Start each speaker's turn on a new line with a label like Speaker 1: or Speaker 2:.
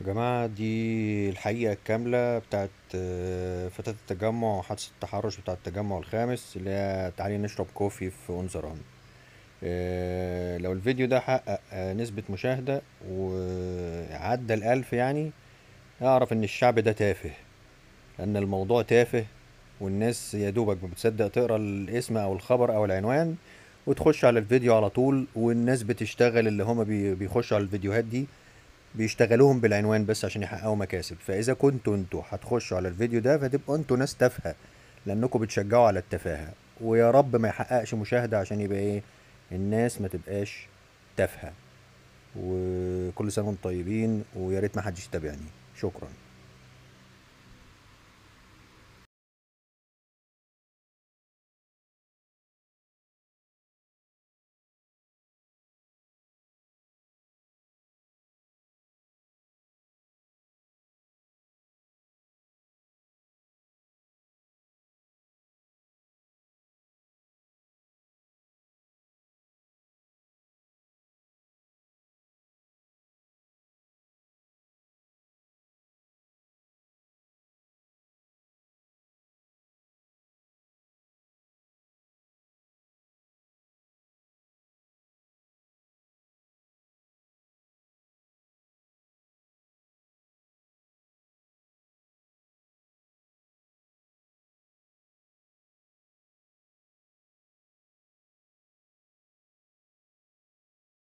Speaker 1: يا جماعة دي الحقيقة الكاملة بتاعت فتاة التجمع وحادثة التحرش بتاعت التجمع الخامس اللي هي تعالي نشرب كوفي في أونزران آه، لو الفيديو ده حقق آه، نسبة مشاهدة وعدى الألف يعني أعرف إن الشعب ده تافه لأن الموضوع تافه والناس يا دوبك بتصدق تقرا الاسم أو الخبر أو العنوان وتخش على الفيديو على طول والناس بتشتغل اللي هما بيخشوا على الفيديوهات دي بيشتغلوهم بالعنوان بس عشان يحققوا مكاسب فاذا كنتوا انتوا هتخشوا على الفيديو ده فتبقوا انتوا ناس تافهه لانكم بتشجعوا على التفاهه ويا رب ما يحققش مشاهده عشان يبقى ايه الناس ما تبقاش تافهه وكل سنه وانتم طيبين ويا ريت ما حدش يتابعني شكرا